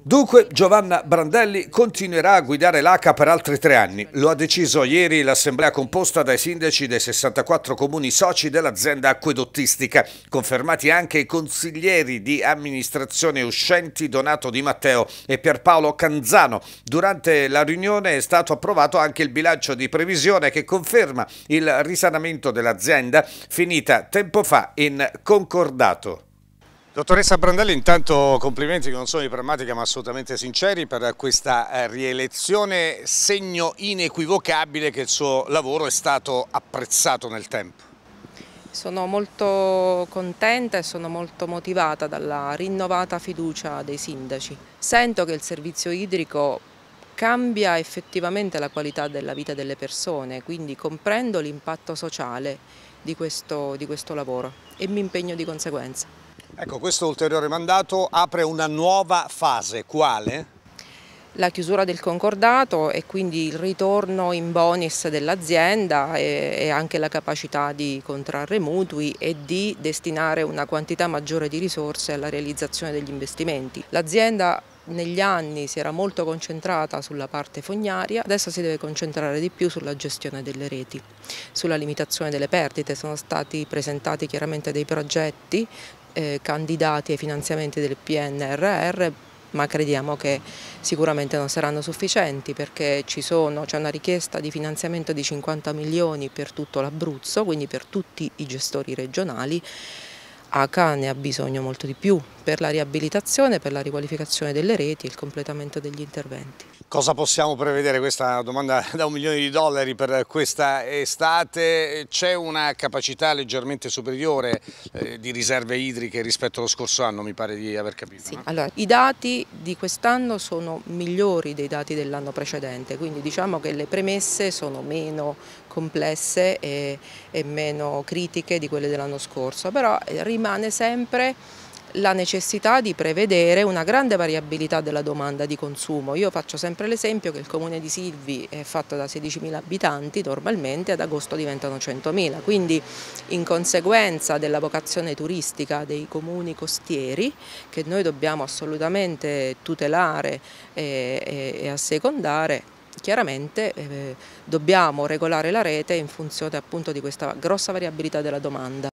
Dunque Giovanna Brandelli continuerà a guidare l'ACA per altri tre anni. Lo ha deciso ieri l'assemblea composta dai sindaci dei 64 comuni soci dell'azienda acquedottistica, confermati anche i consiglieri di amministrazione uscenti Donato Di Matteo e Pierpaolo Canzano. Durante la riunione è stato approvato anche il bilancio di previsione che conferma il risanamento dell'azienda finita tempo fa in concordato. Dottoressa Brandelli, intanto complimenti che non sono di pragmatica ma assolutamente sinceri per questa eh, rielezione, segno inequivocabile che il suo lavoro è stato apprezzato nel tempo. Sono molto contenta e sono molto motivata dalla rinnovata fiducia dei sindaci. Sento che il servizio idrico cambia effettivamente la qualità della vita delle persone, quindi comprendo l'impatto sociale di questo, di questo lavoro e mi impegno di conseguenza. Ecco, questo ulteriore mandato apre una nuova fase, quale? La chiusura del concordato e quindi il ritorno in bonus dell'azienda e, e anche la capacità di contrarre mutui e di destinare una quantità maggiore di risorse alla realizzazione degli investimenti. L'azienda negli anni si era molto concentrata sulla parte fognaria, adesso si deve concentrare di più sulla gestione delle reti, sulla limitazione delle perdite. Sono stati presentati chiaramente dei progetti eh, candidati ai finanziamenti del PNRR ma crediamo che sicuramente non saranno sufficienti perché c'è cioè una richiesta di finanziamento di 50 milioni per tutto l'Abruzzo, quindi per tutti i gestori regionali ACA ne ha bisogno molto di più per la riabilitazione, per la riqualificazione delle reti e il completamento degli interventi. Cosa possiamo prevedere? Questa è una domanda da un milione di dollari per questa estate. C'è una capacità leggermente superiore eh, di riserve idriche rispetto allo scorso anno, mi pare di aver capito. Sì, no? allora, i dati di quest'anno sono migliori dei dati dell'anno precedente, quindi diciamo che le premesse sono meno complesse e, e meno critiche di quelle dell'anno scorso, però eh, rimane sempre la necessità di prevedere una grande variabilità della domanda di consumo. Io faccio sempre l'esempio che il comune di Silvi è fatto da 16.000 abitanti, normalmente ad agosto diventano 100.000, quindi in conseguenza della vocazione turistica dei comuni costieri che noi dobbiamo assolutamente tutelare e, eh, e, e assecondare, chiaramente eh, dobbiamo regolare la rete in funzione appunto di questa grossa variabilità della domanda.